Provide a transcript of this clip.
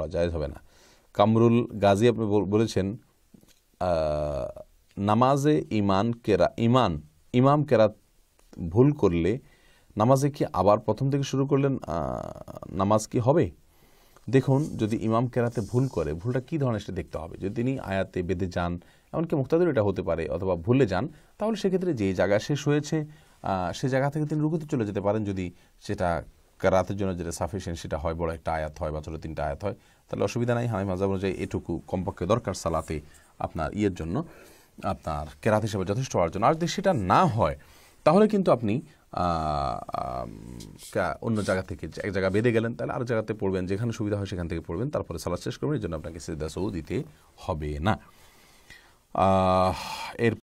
পড়া জায়জ হবে না কামরুল গাজী আপনি বলেছেন নামাজে ইমান কেরা ইমান ইমাম কেরাত ভুল করলে নামাজে কি আবার প্রথম থেকে শুরু করলেন নামাজ কি হবে দেখুন যদি ইমাম কেরাতে ভুল করে ভুলটা কী ধরনের সেটা দেখতে হবে যদি তিনি আয়াতে বেঁধে যান এমনকি মুক্তাদের এটা হতে পারে অথবা ভুলে যান তাহলে সেক্ষেত্রে যে জায়গা শেষ হয়েছে সে জায়গা থেকে তিনি রুকুতে চলে যেতে পারেন যদি সেটা রাতের জন্য যেটা সাফিসিয়েন্ট সেটা হয় বড় একটা আয়াত হয় বা ছোটো তিনটা আয়াত হয় তাহলে অসুবিধা নাই হামি মাজাব অনুযায়ী এটুকু কমপক্ষে দরকার সালাতে আপনার ইয়ের জন্য আপনার কেরাত হিসাবে যথেষ্ট হওয়ার জন্য আর যদি সেটা না হয় তাহলে কিন্তু আপনি অন্য জায়গা থেকে এক জায়গা বেঁধে গেলেন তাহলে আর জায়গাতে পড়বেন যেখানে সুবিধা হয় সেখান থেকে পড়বেন তারপরে সালাদ শেষ করবেন এই জন্য আপনাকে সিদ্ধাসও দিতে হবে না এর